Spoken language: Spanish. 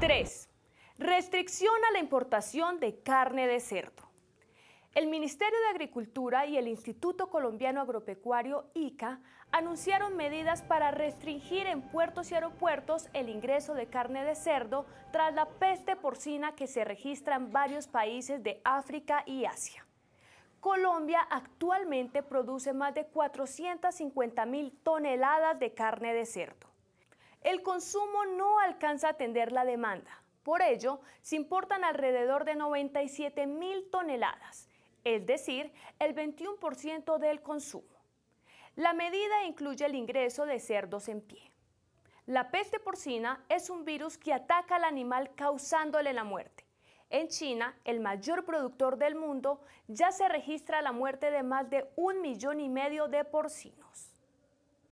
3. Restricción a la importación de carne de cerdo. El Ministerio de Agricultura y el Instituto Colombiano Agropecuario ICA anunciaron medidas para restringir en puertos y aeropuertos el ingreso de carne de cerdo tras la peste porcina que se registra en varios países de África y Asia. Colombia actualmente produce más de 450 mil toneladas de carne de cerdo. El consumo no alcanza a atender la demanda. Por ello, se importan alrededor de 97 mil toneladas, es decir, el 21% del consumo. La medida incluye el ingreso de cerdos en pie. La peste porcina es un virus que ataca al animal causándole la muerte. En China, el mayor productor del mundo, ya se registra la muerte de más de un millón y medio de porcinos.